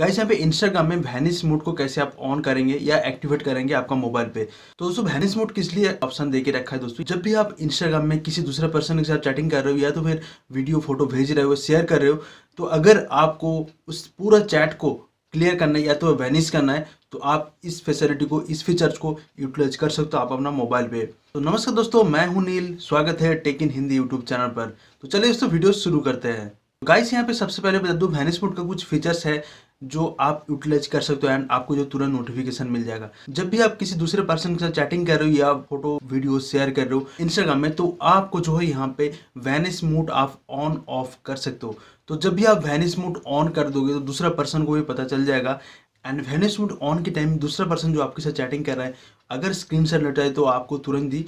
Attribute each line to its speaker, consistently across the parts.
Speaker 1: guys यहाँ पे Instagram में वैनिस मोड को कैसे आप ऑन करेंगे या एक्टिवेट करेंगे आपका मोबाइल पे तो दोस्तों वैनिस मोड किस लिए ऑप्शन देके रखा है दोस्तों जब भी आप इंस्टाग्राम में किसी दूसरे पर्सन के साथ चैटिंग कर रहे हो या तो फिर वीडियो फोटो भेज रहे हो शेयर कर रहे हो तो अगर आपको उस पूरा चैट को क्लियर करना है या तो वैनिश करना है तो आप इस फैसिलिटी को इस फीचर्स को यूटिलाइज कर सकते हो आप अपना मोबाइल पे तो नमस्कार दोस्तों मैं हूँ नील स्वागत है tech in Hindi YouTube channel पर तो चलिए दोस्तों वीडियो शुरू करते हैं गाइस यहाँ पे सबसे पहले बता दूँ वैनिस मोड का कुछ फीचर्स है जो आप यूटिलाइज कर सकते हो एंड आपको जो तुरंत नोटिफिकेशन मिल जाएगा जब भी आप किसी दूसरे पर्सन के साथ चैटिंग कर रहे हो या फोटो वीडियो शेयर कर रहे हो इंस्टाग्राम में तो आपको जो है यहाँ पे वैनिस मोड आप ऑन ऑफ कर सकते हो तो जब भी आप वैनिस मोड ऑन कर दोगे तो दूसरा पर्सन को भी पता चल जाएगा एंड वैनिस मोड ऑन के टाइम दूसरा पर्सन जो आपके साथ चैटिंग कर रहा है अगर स्क्रीन से लेटा है तो आपको तुरंत ही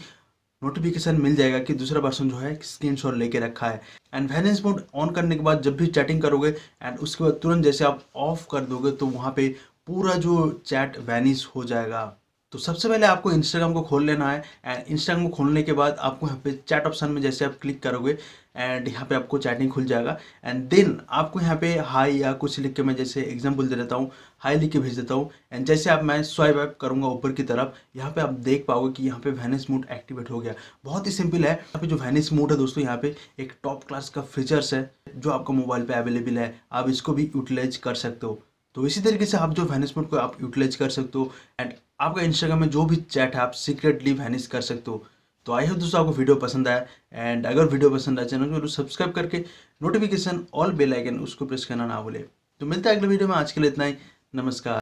Speaker 1: नोटिफिकेशन मिल जाएगा कि दूसरा पर्सन जो है स्क्रीन शॉट लेके रखा है एंड वायलेंस मोड ऑन करने के बाद जब भी चैटिंग करोगे एंड उसके बाद तुरंत जैसे आप ऑफ कर दोगे तो वहाँ पे पूरा जो चैट वैनिश हो जाएगा तो सबसे पहले आपको इंस्टाग्राम को खोल लेना है एंड इंस्टाग्राम को खोलने के बाद आपको यहाँ पे चैट ऑप्शन में जैसे आप क्लिक करोगे एंड यहाँ पे आपको चैटिंग खुल जाएगा एंड देन आपको यहाँ पे हाई या कुछ लिख के मैं जैसे एग्जाम्पल दे देता हूँ हाई लिख के भेज देता हूँ एंड जैसे आप मैं स्वाइप वाइप करूँगा ऊपर की तरफ यहाँ पे आप देख पाओगे कि यहाँ पे वैनिस मूड एक्टिवेट हो गया बहुत ही सिंपल है यहाँ पे जो वैनिस मूड है दोस्तों यहाँ पे एक टॉप क्लास का फीचर्स है जो आपका मोबाइल पर अवेलेबल है आप इसको भी यूटिलाइज कर सकते हो तो इसी तरीके से आप जो वैनिस मूड को आप यूटिलाइज कर सकते हो एंड आपका इंस्टाग्राम में जो भी चैट है आप सीक्रेटली वैनिश कर सकते हो तो आई होप दोस्तों आपको वीडियो पसंद आया एंड अगर वीडियो पसंद आया चैनल को सब्सक्राइब करके नोटिफिकेशन ऑल बेल आइकन उसको प्रेस करना ना भूले तो मिलता है अगले वीडियो में आज के लिए इतना ही नमस्कार